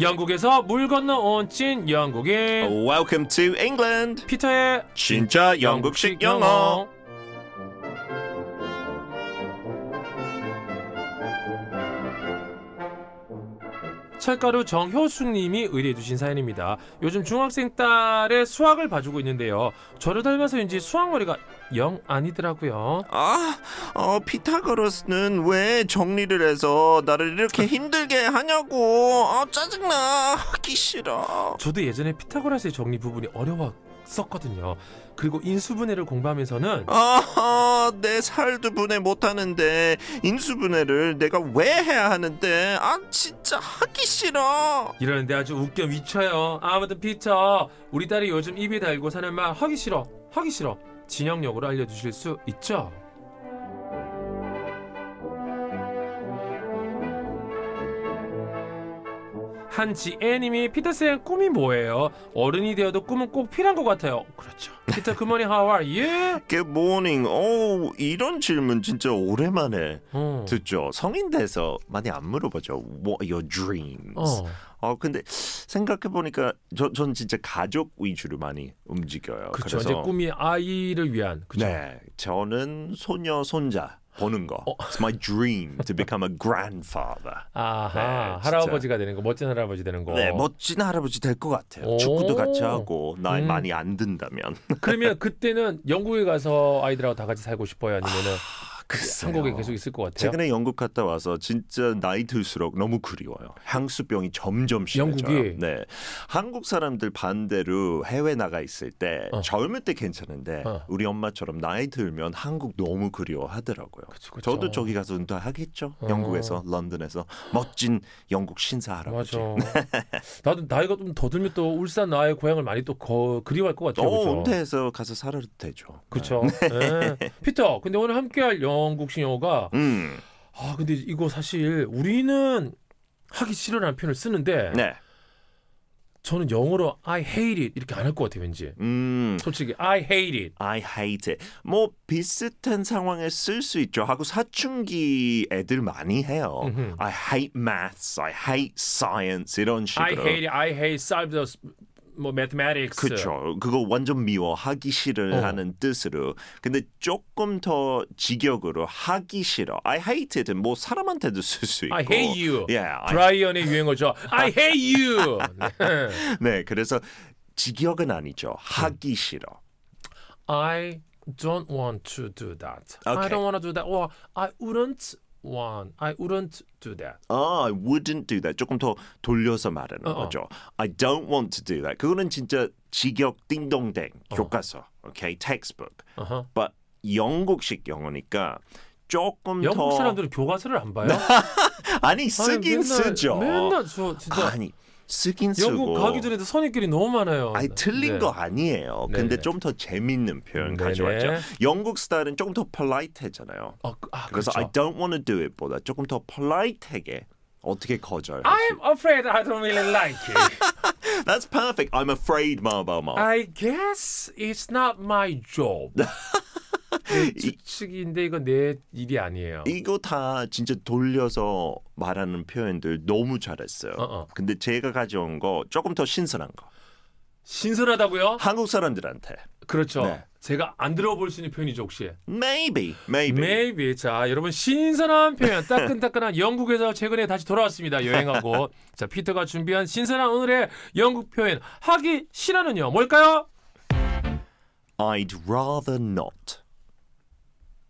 영국에서 물 건너 온찐 영국인 Welcome to England. 피터의 진짜 영국식 영어. 철가루 정효숙님이 의뢰해주신 사연입니다. 요즘 중학생 딸의 수학을 봐주고 있는데요. 저를 닮아서인지 수학머리가 영 아니더라고요. 아, 어, 피타고라스는 왜 정리를 해서 나를 이렇게 힘들게 하냐고. 아, 짜증나. 하기 싫어. 저도 예전에 피타고라스의 정리 부분이 어려웠 고 갔었거든요. 그리고 인수분해를 공부하면서는 아, 하내 살도 분해 못하는데 인수분해를 내가 왜 해야 하는데 아 진짜 하기 싫어 이러는데 아주 웃겨 미쳐요. 아무튼 피터 우리 딸이 요즘 입에 달고 사는 말 하기 싫어 하기 싫어 진영 역으로 알려주실 수 있죠? 한지애님이 피터쌤 꿈이 뭐예요? 어른이 되어도 꿈은 꼭 필요한 것 같아요. 그렇죠. 피터 굿모닝 how are you? Good morning. 오 이런 질문 진짜 오랜만에 어. 듣죠. 성인 돼서 많이 안 물어보죠. What are your dreams? 어. 어 근데 생각해 보니까 저전 진짜 가족 위주로 많이 움직여요. 그렇죠. 이제 꿈이 아이를 위한. 그쵸? 네, 저는 소녀 손자. 보는 거. 어. It's my dream to become a grandfather. 아하, 네, 할아버지가 되는 거, 멋진 할아버지 되는 거. 네, 멋진 할아버지 될것 같아요. 축구도 같이 하고 나이 음. 많이 안 든다면. 그러면 그때는 영국에 가서 아이들하고 다 같이 살고 싶어요, 아니면은? 아. 글쎄 한국에 계속 있을 것 같아요. 최근에 영국 갔다 와서 진짜 나이 들수록 너무 그리워요. 향수병이 점점 심해져요. 영국이 네. 한국 사람들 반대로 해외 나가 있을 때 어. 젊을 때 괜찮은데 어. 우리 엄마처럼 나이 들면 한국 너무 그리워하더라고요. 그쵸, 그쵸. 저도 저기 가서 은퇴하겠죠. 어. 영국에서 런던에서 멋진 영국 신사 할아버지. 나도 나이가 좀 더 들면 또 울산 나의 고향을 많이 또 거, 그리워할 것 같아요. 어, 은퇴해서 가서 살아도 되죠. 그렇죠. 네. 네. 피터, 근데 오늘 함께할 영화 나온 국신영가 음. 아 근데 이거 사실 우리는 하기 싫어라는 표현을 쓰는데 네. 저는 영어로 I hate it 이렇게 안 할 것 같아요 왠지 음. 솔직히 I hate it I hate it 뭐 비슷한 상황에 쓸 수 있죠 하고 사춘기 애들 많이 해요 음흠. I hate maths I hate science 이런 식으로 I hate it I hate c y b e 뭐 mathematics 그쵸 그거 완전 미워 하기 싫어하는 어. 뜻으로 근데 조금 더 직역으로 하기 싫어 I hate it 뭐 사람한테도 쓸 수 있고 I hate you yeah, 브라이언의 I... 유행어죠 I hate you 네 그래서 직역은 아니죠 하기 싫어 I don't want to do that okay. I don't want to do that or I wouldn't want. I wouldn't do that. 아, I wouldn't do that. 조금 더 돌려서 말하는 어어. 어. 거죠. I don't want to do that. 그거는 진짜 직역 띵동댕 어. 교과서. 오케이, okay? textbook. Uh-huh. But 영국식 영어니까 조금 영국 더 영국 사람들은 교과서를 안 봐요? 아니 쓰긴 아니, 맨날, 쓰죠. 맨날 저 진짜 아니 쓰긴 쓰고 영국 가기 전에도 선입견이 너무 많아요. 아니 틀린 네. 거 아니에요. 네네. 근데 좀 더 재밌는 표현 네네. 가져왔죠. 영국 스타일은 조금 더 polite잖아요. 어, 아, 그래서 그렇죠. I don't want to do it보다 조금 더 polite하게 어떻게 거절? I'm afraid I don't really like it. That's perfect. I'm afraid, Marbama. I guess it's not my job. 네, 추측인데 이건 내 일이 아니에요. 이거 다 진짜 돌려서 말하는 표현들 너무 잘했어요. 어, 어. 근데 제가 가져온 거 조금 더 신선한 거. 신선하다고요? 한국 사람들한테. 그렇죠. 네. 제가 안 들어볼 수 있는 표현이죠 혹시? Maybe, maybe, maybe. 자, 여러분 신선한 표현, 따끈따끈한 영국에서 최근에 다시 돌아왔습니다. 여행하고 자 피터가 준비한 신선한 오늘의 영국 표현 하기 싫어는요 뭘까요? I'd rather not.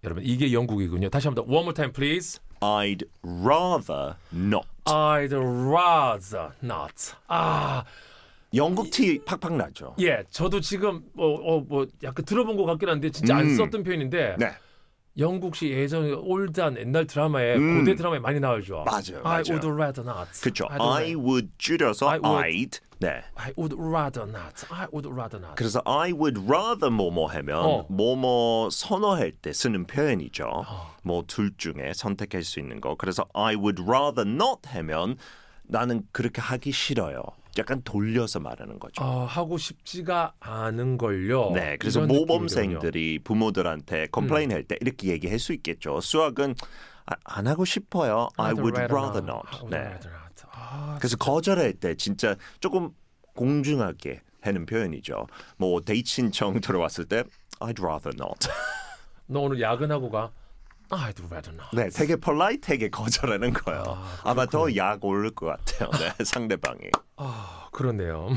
여러분 이게 영국이군요. 다시 한번 one more time please. I'd rather not. I'd rather not. 아 영국 티 팍팍 나죠. 예, 저도 지금 어, 어, 뭐 약간 들어본 것 같긴 한데 진짜 안 음. 썼던 표현인데 네. 영국식 예전 올드한 옛날 드라마에 음. 고대 드라마에 많이 나오죠. 맞아요. I 맞아요. would rather not. 그렇죠. I, I would 줄여서 I would. I'd. 네. I would rather not. I would rather not. 그래서 I would rather 뭐뭐 하면 어. 뭐뭐 선호할 때 쓰는 표현이죠. 어. 뭐둘 중에 선택할 수 있는 거. 그래서 I would rather not 하면 나는 그렇게 하기 싫어요. 약간 돌려서 말하는 거죠. 어, 하고 싶지가 않은 걸요. 네, 그래서 모범생들이 부모들한테 컴플레인 음. 할때 이렇게 얘기할 수 있겠죠. 수학은 아, 안 하고 싶어요. I would rather not. not. 네. 아, 그래서 거절할 때 진짜 조금 공중하게 하는 표현이죠. 뭐데 신청 들어왔을 때 I'd rather not. 너 오늘 야근하고 가. 아, d r a 네, 되게 폴라이트하게 거절하는 거예요. 아, 마더 약 올릴 것 같아요. 네, 상대방이. 아, 그렇네요.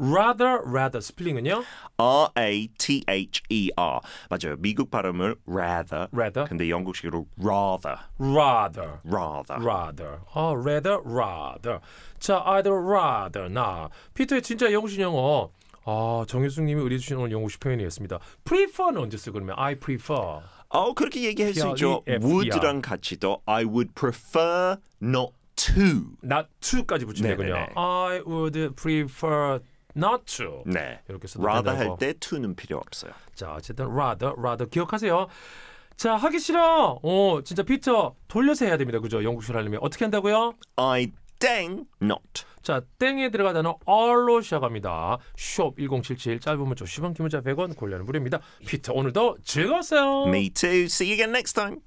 rather, rather 스플링은요? R A T H E R 맞아요. 미국 발음을 rather. rather. 근데 영국식으로 rather. rather. rather. rather. 아, rather, rather. 자, i t r a t h e r 나 피터의 진짜 영국식 영어. 아, 정유숙님이 의뢰 주신 오늘 영국식 표현이었습니다. prefer는 언제 쓰고 그러면 I prefer. 어 그렇게 얘기할 수 있죠. E would랑 같이 또 I would prefer not to. not to까지 붙이면 되군요. 네, 네, 네. I would prefer not to. 네. 이렇게 써도 rather 할 때 to는 필요 없어요. 자, 어쨌든 rather, rather 기억하세요. 자, 하기 싫어. 어, 진짜 피터 돌려서 해야 됩니다. 그죠? 영국식 하려면 어떻게 한다고요? I 땡 not. 자, 땡에 들어가 단어 R로 시작합니다. 숍1077 짧은 문자 10원 긴 문자 100원 골려는 무료입니다. 피터 오늘도 즐거웠어요. Me too. See you again next time.